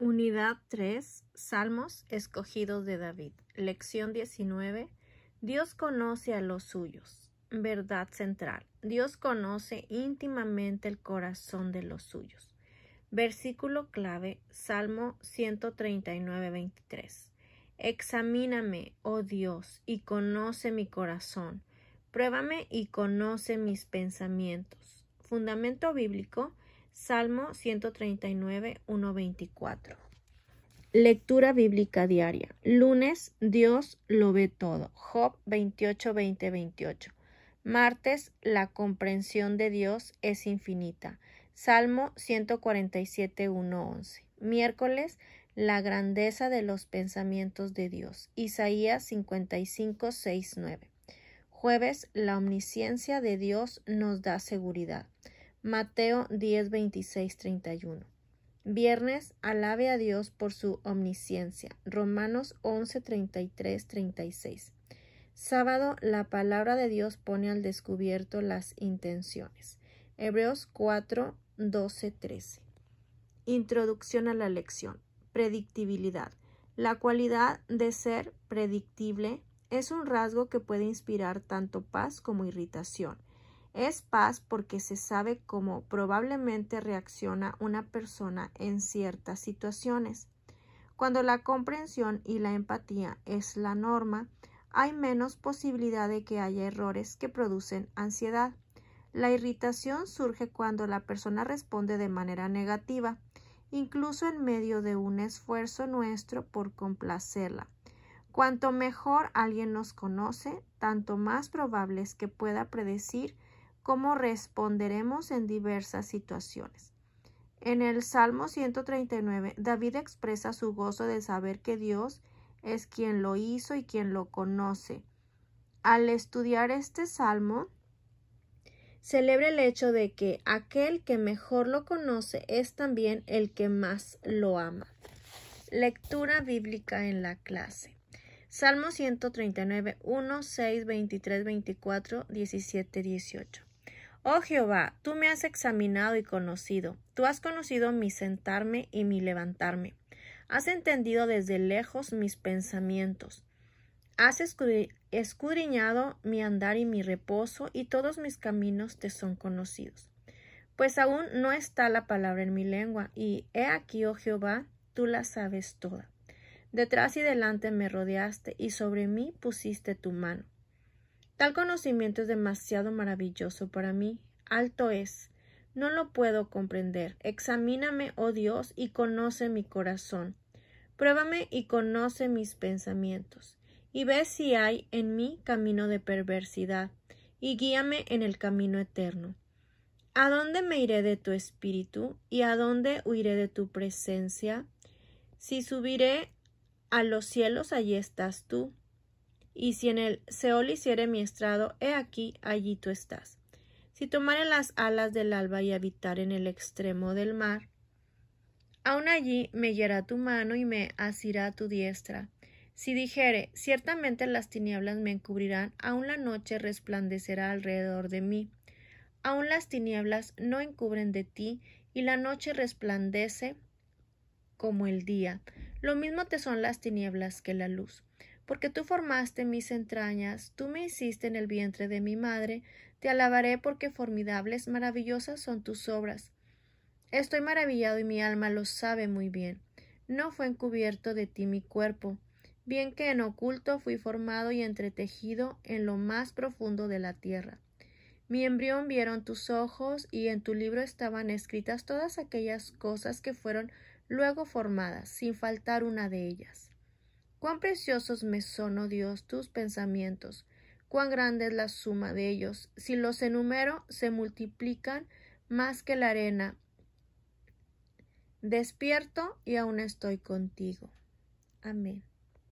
Unidad 3. Salmos escogidos de David. Lección 19. Dios conoce a los suyos. Verdad central. Dios conoce íntimamente el corazón de los suyos. Versículo clave. Salmo 139, 23. Examíname, oh Dios, y conoce mi corazón. Pruébame y conoce mis pensamientos. Fundamento bíblico. Salmo 139, 1.24. Lectura bíblica diaria. Lunes, Dios lo ve todo. Job 28, 20, 28. Martes, la comprensión de Dios es infinita. Salmo 147, Miércoles, la grandeza de los pensamientos de Dios. Isaías 55, 6, 9. Jueves, la omnisciencia de Dios nos da seguridad. Mateo 10, 26, 31. Viernes, alabe a Dios por su omnisciencia. Romanos 11, 33, 36. Sábado, la palabra de Dios pone al descubierto las intenciones. Hebreos 4, 12, 13. Introducción a la lección. Predictibilidad. La cualidad de ser predictible es un rasgo que puede inspirar tanto paz como irritación. Es paz porque se sabe cómo probablemente reacciona una persona en ciertas situaciones. Cuando la comprensión y la empatía es la norma, hay menos posibilidad de que haya errores que producen ansiedad. La irritación surge cuando la persona responde de manera negativa, incluso en medio de un esfuerzo nuestro por complacerla. Cuanto mejor alguien nos conoce, tanto más probable es que pueda predecir cómo responderemos en diversas situaciones. En el Salmo 139, David expresa su gozo de saber que Dios es quien lo hizo y quien lo conoce. Al estudiar este salmo, celebra el hecho de que aquel que mejor lo conoce es también el que más lo ama. Lectura bíblica en la clase. Salmo 139, 1, 6, 23, 24, 17, 18. Oh Jehová, tú me has examinado y conocido, tú has conocido mi sentarme y mi levantarme, has entendido desde lejos mis pensamientos, has escudriñado mi andar y mi reposo, y todos mis caminos te son conocidos. Pues aún no está la palabra en mi lengua, y he aquí, oh Jehová, tú la sabes toda. Detrás y delante me rodeaste, y sobre mí pusiste tu mano. Tal conocimiento es demasiado maravilloso para mí. Alto es. No lo puedo comprender. Examíname, oh Dios, y conoce mi corazón. Pruébame y conoce mis pensamientos, y ve si hay en mí camino de perversidad, y guíame en el camino eterno. ¿A dónde me iré de tu espíritu? ¿Y a dónde huiré de tu presencia? Si subiré a los cielos, allí estás tú. Y si en el Seol hiciere mi estrado, he aquí, allí tú estás. Si tomare las alas del alba y habitar en el extremo del mar, aun allí me hiera tu mano y me asirá tu diestra. Si dijere, ciertamente las tinieblas me encubrirán, aun la noche resplandecerá alrededor de mí. Aun las tinieblas no encubren de ti, y la noche resplandece como el día. Lo mismo te son las tinieblas que la luz porque tú formaste mis entrañas, tú me hiciste en el vientre de mi madre, te alabaré porque formidables, maravillosas son tus obras. Estoy maravillado y mi alma lo sabe muy bien. No fue encubierto de ti mi cuerpo, bien que en oculto fui formado y entretejido en lo más profundo de la tierra. Mi embrión vieron tus ojos, y en tu libro estaban escritas todas aquellas cosas que fueron luego formadas, sin faltar una de ellas. Cuán preciosos me son, oh Dios, tus pensamientos, cuán grande es la suma de ellos. Si los enumero, se multiplican más que la arena. Despierto y aún estoy contigo. Amén.